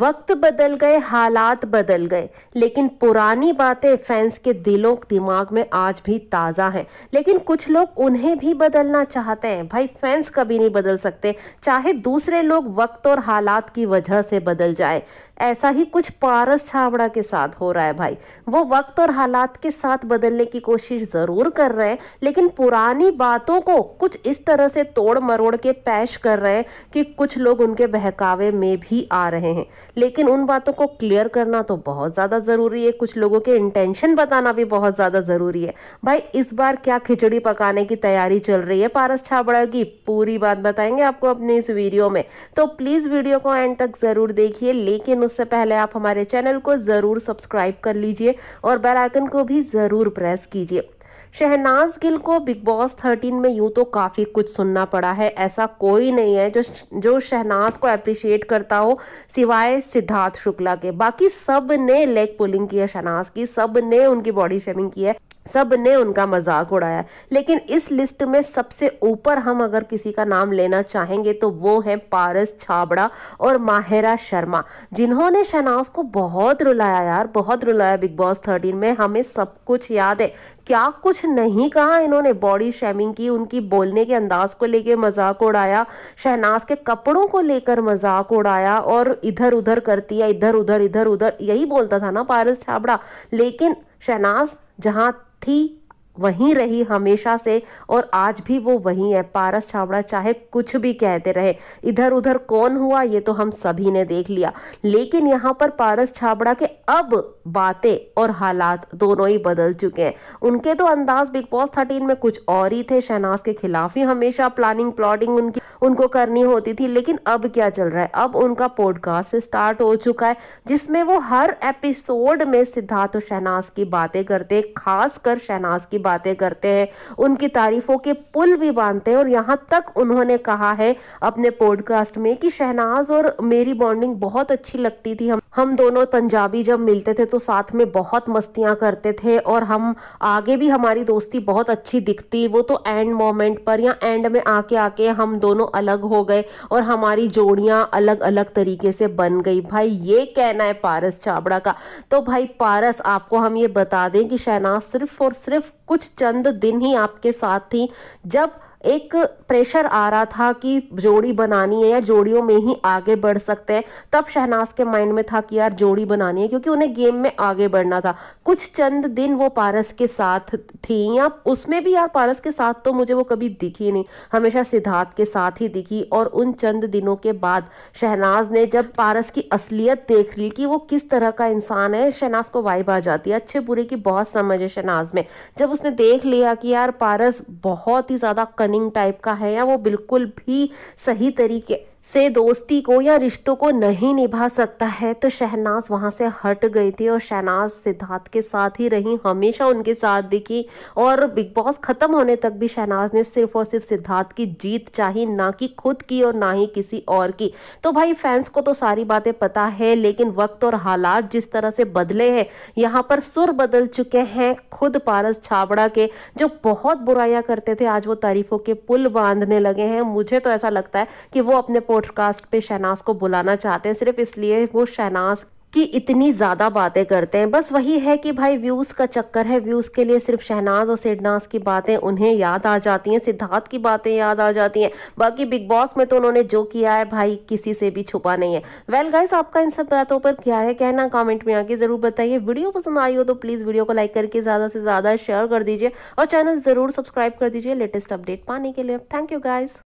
वक्त बदल गए हालात बदल गए लेकिन पुरानी बातें फैंस के दिलों दिमाग में आज भी ताज़ा हैं लेकिन कुछ लोग उन्हें भी बदलना चाहते हैं भाई फैंस कभी नहीं बदल सकते चाहे दूसरे लोग वक्त और हालात की वजह से बदल जाए ऐसा ही कुछ पारस छावड़ा के साथ हो रहा है भाई वो वक्त और हालात के साथ बदलने की कोशिश ज़रूर कर रहे हैं लेकिन पुरानी बातों को कुछ इस तरह से तोड़ मरोड़ के पैश कर रहे हैं कि कुछ लोग उनके बहकावे में भी आ रहे हैं लेकिन उन बातों को क्लियर करना तो बहुत ज़्यादा ज़रूरी है कुछ लोगों के इंटेंशन बताना भी बहुत ज़्यादा ज़रूरी है भाई इस बार क्या खिचड़ी पकाने की तैयारी चल रही है पारस छाबड़ा की पूरी बात बताएंगे आपको अपने इस वीडियो में तो प्लीज़ वीडियो को एंड तक ज़रूर देखिए लेकिन उससे पहले आप हमारे चैनल को ज़रूर सब्सक्राइब कर लीजिए और बेलाइकन को भी ज़रूर प्रेस कीजिए शहनाज गिल को बिग बॉस थर्टीन में यूं तो काफ़ी कुछ सुनना पड़ा है ऐसा कोई नहीं है जो जो शहनाज को अप्रिशिएट करता हो सिवाय सिद्धार्थ शुक्ला के बाकी सब ने लेग पुलिंग की है शहनाज की सब ने उनकी बॉडी शेमिंग की है सब ने उनका मजाक उड़ाया लेकिन इस लिस्ट में सबसे ऊपर हम अगर किसी का नाम लेना चाहेंगे तो वो है पारस छाबड़ा और माहिरा शर्मा जिन्होंने शहनाज को बहुत रुलाया यार बहुत रुलाया बिग बॉस थर्टीन में हमें सब कुछ याद है क्या कुछ नहीं कहा इन्होंने बॉडी शेमिंग की उनकी बोलने के अंदाज को लेकर मजाक उड़ाया शहनाज के कपड़ों को लेकर मजाक उड़ाया और इधर उधर करती है इधर उधर इधर उधर यही बोलता था ना पारस छाबड़ा लेकिन शहनाज जहाँ thi वहीं रही हमेशा से और आज भी वो वहीं है पारस छाबड़ा चाहे कुछ भी कहते रहे इधर उधर कौन हुआ ये तो हम सभी ने देख लिया लेकिन यहाँ पर पारस छाबड़ा के अब बातें और हालात दोनों ही बदल चुके हैं उनके तो अंदाज बिग बॉस थर्टीन में कुछ और ही थे शहनाज के खिलाफ ही हमेशा प्लानिंग प्लॉटिंग उनकी उनको करनी होती थी लेकिन अब क्या चल रहा है अब उनका पॉडकास्ट स्टार्ट हो चुका है जिसमें वो हर एपिसोड में सिद्धार्थ और शहनाज की बातें करते खास कर शहनाज की बातें करते हैं उनकी तारीफों के पुल भी बांधते हैं और यहाँ तक उन्होंने कहा है अपने पॉडकास्ट में कि शहनाज और मेरी बॉन्डिंग बहुत अच्छी लगती थी हम हम दोनों पंजाबी जब मिलते थे तो साथ में बहुत मस्तियाँ करते थे और हम आगे भी हमारी दोस्ती बहुत अच्छी दिखती वो तो एंड मोमेंट पर या एंड में आके आके हम दोनों अलग हो गए और हमारी जोड़ियाँ अलग अलग तरीके से बन गई भाई ये कहना है पारस चाबड़ा का तो भाई पारस आपको हम ये बता दें कि शहनाज सिर्फ और सिर्फ कुछ चंद दिन ही आपके साथ थी जब एक प्रेशर आ रहा था कि जोड़ी बनानी है या जोड़ियों में ही आगे बढ़ सकते हैं तब शहनाज के माइंड में था कि यार जोड़ी बनानी है क्योंकि उन्हें गेम में आगे बढ़ना था कुछ चंद दिन वो पारस के साथ थी या उसमें भी यार पारस के साथ तो मुझे वो कभी दिखी नहीं हमेशा सिद्धार्थ के साथ ही दिखी और उन चंद दिनों के बाद शहनाज ने जब पारस की असलियत देख ली कि वो किस तरह का इंसान है शहनाज को वाइब आ जाती है अच्छे बुरे की बहुत समझ है शहनाज में जब उसने देख लिया कि यार पारस बहुत ही ज़्यादा रनिंग टाइप का है या वो बिल्कुल भी सही तरीके से दोस्ती को या रिश्तों को नहीं निभा सकता है तो शहनाज वहाँ से हट गई थी और शहनाज सिद्धार्थ के साथ ही रही हमेशा उनके साथ दिखी और बिग बॉस ख़त्म होने तक भी शहनाज ने सिर्फ और सिर्फ सिद्धार्थ की जीत चाही ना कि खुद की और ना ही किसी और की तो भाई फैंस को तो सारी बातें पता है लेकिन वक्त और हालात जिस तरह से बदले हैं यहाँ पर सुर बदल चुके हैं खुद पारस छाबड़ा के जो बहुत बुराया करते थे आज वो तारीफों के पुल बांधने लगे हैं मुझे तो ऐसा लगता है कि वो अपने पॉडकास्ट पे शहनाज को बुलाना चाहते हैं सिर्फ इसलिए वो शहनाज की इतनी ज़्यादा बातें करते हैं बस वही है कि भाई व्यूज़ का चक्कर है व्यूज़ के लिए सिर्फ शहनाज और सिडनाज की बातें उन्हें याद आ जाती हैं सिद्धार्थ की बातें याद आ जाती हैं बाकी बिग बॉस में तो उन्होंने जो किया है भाई किसी से भी छुपा नहीं है वेल well गाइस आपका इन सब बातों पर क्या है कहना कॉमेंट में आके ज़रूर बताइए वीडियो पसंद आई हो तो प्लीज़ वीडियो को लाइक करके ज़्यादा से ज़्यादा शेयर कर दीजिए और चैनल ज़रूर सब्सक्राइब कर दीजिए लेटेस्ट अपडेट पाने के लिए थैंक यू गाइज़